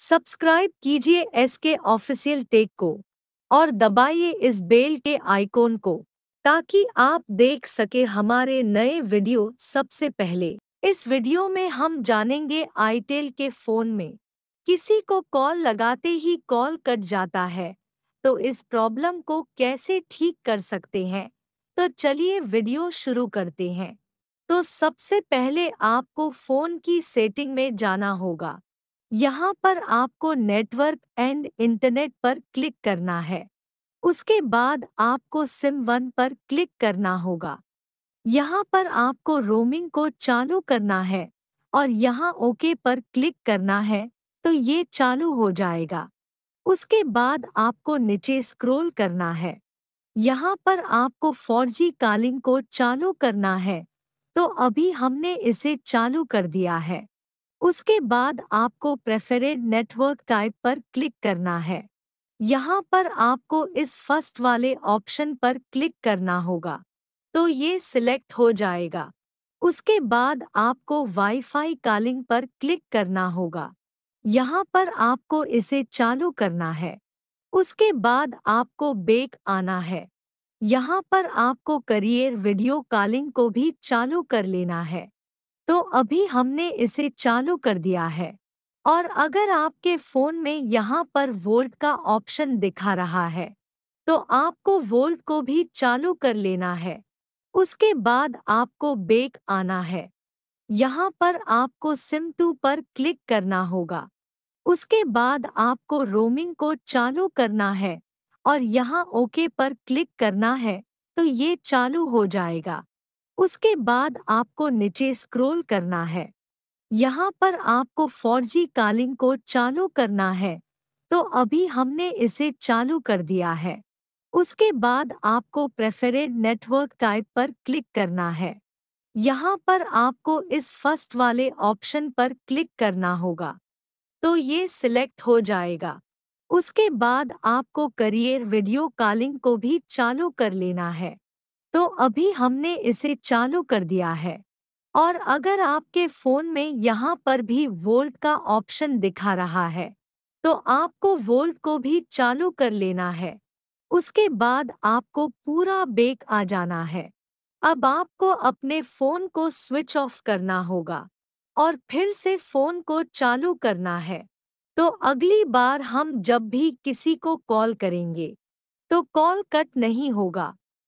subscribe कीजिए S के official take को और दबाइए इस बेल के आइकॉन को ताकि आप देख सके हमारे नए वीडियो सबसे पहले इस वीडियो में हम जानेंगे आईटेल के फोन में किसी को कॉल लगाते ही कॉल कट जाता है तो इस प्रॉब्लम को कैसे ठीक कर सकते हैं तो चलिए वीडियो शुरू करते हैं तो सबसे पहले आपको फोन की सेटिंग में जाना होगा यहाँ पर आपको नेटवर्क एंड इंटरनेट पर क्लिक करना है उसके बाद आपको सिम वन पर क्लिक करना होगा यहाँ पर आपको रोमिंग को चालू करना है और यहाँ ओके पर क्लिक करना है तो ये चालू हो जाएगा उसके बाद आपको नीचे स्क्रॉल करना है यहाँ पर आपको फोर कॉलिंग को चालू करना है तो अभी हमने इसे चालू कर दिया है उसके बाद आपको प्रेफरेड नेटवर्क टाइप पर क्लिक करना है यहाँ पर आपको इस फर्स्ट वाले ऑप्शन पर क्लिक करना होगा तो ये सिलेक्ट हो जाएगा उसके बाद आपको वाईफाई कॉलिंग पर क्लिक करना होगा यहाँ पर आपको इसे चालू करना है उसके बाद आपको बेक आना है यहाँ पर आपको करियर वीडियो कॉलिंग को भी चालू कर लेना है तो अभी हमने इसे चालू कर दिया है और अगर आपके फ़ोन में यहाँ पर वोल्ट का ऑप्शन दिखा रहा है तो आपको वोल्ट को भी चालू कर लेना है उसके बाद आपको बेक आना है यहाँ पर आपको सिम टू पर क्लिक करना होगा उसके बाद आपको रोमिंग को चालू करना है और यहाँ ओके पर क्लिक करना है तो ये चालू हो जाएगा उसके बाद आपको नीचे स्क्रॉल करना है यहाँ पर आपको फौजी कॉलिंग को चालू करना है तो अभी हमने इसे चालू कर दिया है उसके बाद आपको प्रेफरेड नेटवर्क टाइप पर क्लिक करना है यहाँ पर आपको इस फर्स्ट वाले ऑप्शन पर क्लिक करना होगा तो ये सिलेक्ट हो जाएगा उसके बाद आपको करियर वीडियो कॉलिंग को भी चालू कर लेना है तो अभी हमने इसे चालू कर दिया है और अगर आपके फ़ोन में यहाँ पर भी वोल्ट का ऑप्शन दिखा रहा है तो आपको वोल्ट को भी चालू कर लेना है उसके बाद आपको पूरा बेक आ जाना है अब आपको अपने फ़ोन को स्विच ऑफ करना होगा और फिर से फ़ोन को चालू करना है तो अगली बार हम जब भी किसी को कॉल करेंगे तो कॉल कट नहीं होगा